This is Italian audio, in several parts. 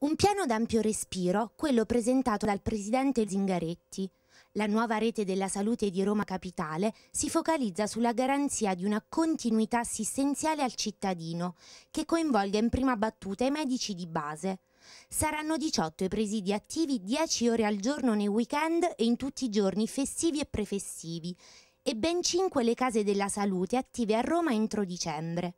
Un piano d'ampio respiro, quello presentato dal presidente Zingaretti. La nuova rete della salute di Roma Capitale si focalizza sulla garanzia di una continuità assistenziale al cittadino, che coinvolga in prima battuta i medici di base. Saranno 18 i presidi attivi 10 ore al giorno nei weekend e in tutti i giorni festivi e prefestivi, e ben 5 le case della salute attive a Roma entro dicembre.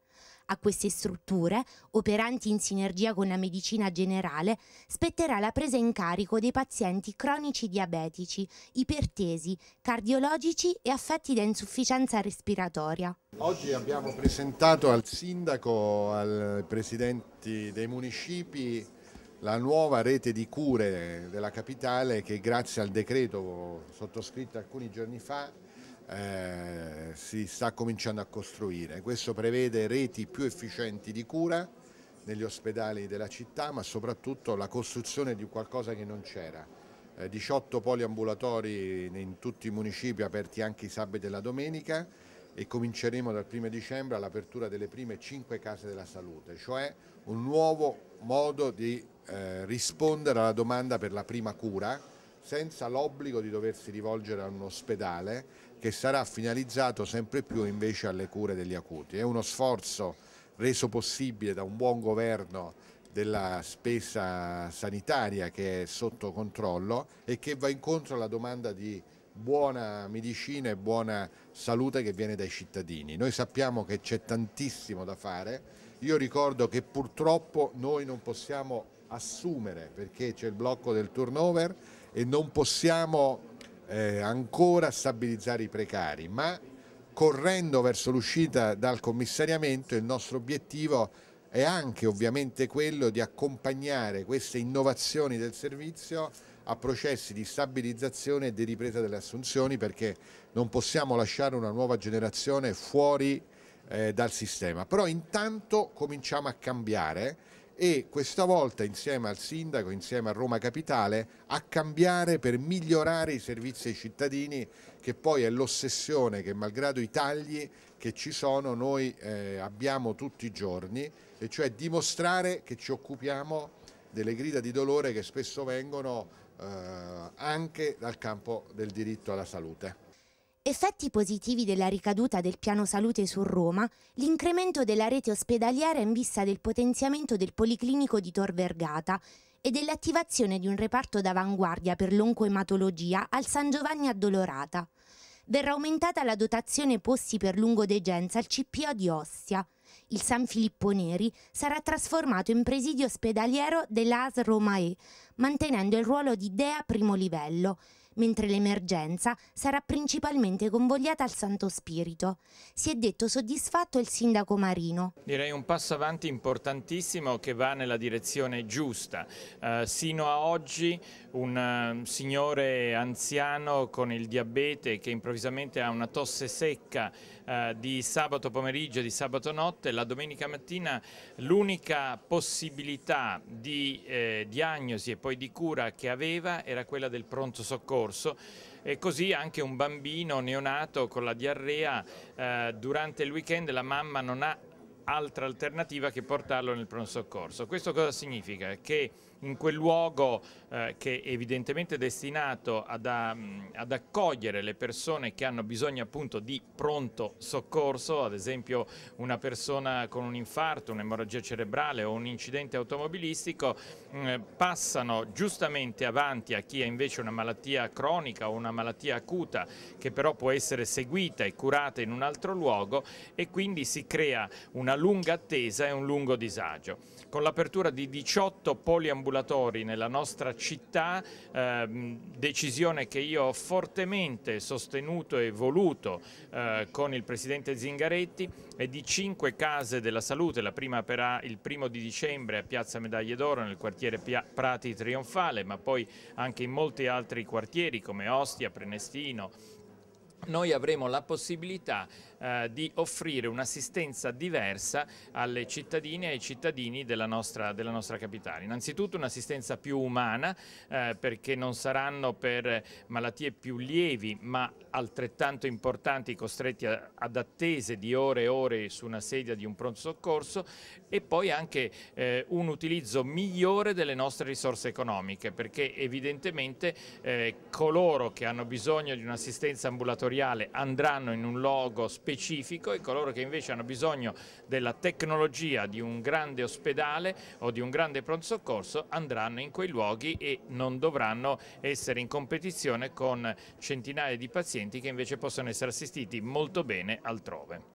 A queste strutture, operanti in sinergia con la medicina generale, spetterà la presa in carico dei pazienti cronici diabetici, ipertesi, cardiologici e affetti da insufficienza respiratoria. Oggi abbiamo presentato al sindaco, ai presidenti dei municipi, la nuova rete di cure della capitale che grazie al decreto sottoscritto alcuni giorni fa eh, si sta cominciando a costruire. Questo prevede reti più efficienti di cura negli ospedali della città, ma soprattutto la costruzione di qualcosa che non c'era. 18 eh, poliambulatori in tutti i municipi aperti anche i sabati e la domenica e cominceremo dal 1 dicembre all'apertura delle prime 5 case della salute, cioè un nuovo modo di eh, rispondere alla domanda per la prima cura senza l'obbligo di doversi rivolgere a un ospedale che sarà finalizzato sempre più invece alle cure degli acuti. È uno sforzo reso possibile da un buon governo della spesa sanitaria che è sotto controllo e che va incontro alla domanda di buona medicina e buona salute che viene dai cittadini. Noi sappiamo che c'è tantissimo da fare, io ricordo che purtroppo noi non possiamo assumere perché c'è il blocco del turnover e non possiamo eh, ancora stabilizzare i precari, ma correndo verso l'uscita dal commissariamento il nostro obiettivo è anche ovviamente quello di accompagnare queste innovazioni del servizio a processi di stabilizzazione e di ripresa delle assunzioni perché non possiamo lasciare una nuova generazione fuori eh, dal sistema. Però intanto cominciamo a cambiare e questa volta insieme al sindaco, insieme a Roma Capitale, a cambiare per migliorare i servizi ai cittadini che poi è l'ossessione che malgrado i tagli che ci sono noi eh, abbiamo tutti i giorni e cioè dimostrare che ci occupiamo delle grida di dolore che spesso vengono eh, anche dal campo del diritto alla salute. Effetti positivi della ricaduta del piano salute su Roma, l'incremento della rete ospedaliera in vista del potenziamento del Policlinico di Tor Vergata e dell'attivazione di un reparto d'avanguardia per l'oncoematologia al San Giovanni Addolorata. Verrà aumentata la dotazione posti per lungodegenza al CPO di Ostia. Il San Filippo Neri sarà trasformato in presidio ospedaliero dell'AS Romae, mantenendo il ruolo di DEA primo livello mentre l'emergenza sarà principalmente convogliata al Santo Spirito. Si è detto soddisfatto il sindaco Marino. Direi un passo avanti importantissimo che va nella direzione giusta. Eh, sino a oggi un uh, signore anziano con il diabete che improvvisamente ha una tosse secca eh, di sabato pomeriggio, e di sabato notte, la domenica mattina l'unica possibilità di eh, diagnosi e poi di cura che aveva era quella del pronto soccorso soccorso e così anche un bambino neonato con la diarrea eh, durante il weekend la mamma non ha altra alternativa che portarlo nel pronto soccorso. Questo cosa significa? Che in quel luogo eh, che è evidentemente destinato ad, a, mm, ad, accogliere le persone che hanno bisogno appunto di pronto soccorso, ad esempio una persona con un infarto, un'emorragia cerebrale o un incidente automobilistico, mh, mm, passano giustamente avanti a chi ha invece una malattia cronica o una malattia acuta che però può essere seguita e curata in un altro luogo e quindi si crea una lunga attesa e un lungo disagio. Con l'apertura di 18 poliambulatori nella nostra città, ehm, decisione che io ho fortemente sostenuto e voluto eh, con il Presidente Zingaretti, e di 5 case della salute, la prima per il primo di dicembre a Piazza Medaglie d'Oro nel quartiere Pia Prati Trionfale, ma poi anche in molti altri quartieri come Ostia, Prenestino, noi avremo la possibilità eh, di offrire un'assistenza diversa alle cittadine e ai cittadini della nostra, della nostra capitale. Innanzitutto un'assistenza più umana eh, perché non saranno per malattie più lievi ma altrettanto importanti costretti a, ad attese di ore e ore su una sedia di un pronto soccorso e poi anche eh, un utilizzo migliore delle nostre risorse economiche perché evidentemente eh, coloro che hanno bisogno di un'assistenza ambulatoria editoriale andranno in un luogo specifico e coloro che invece hanno bisogno della tecnologia di un grande ospedale o di un grande pronto soccorso andranno in quei luoghi e non dovranno essere in competizione con centinaia di pazienti che invece possono essere assistiti molto bene altrove.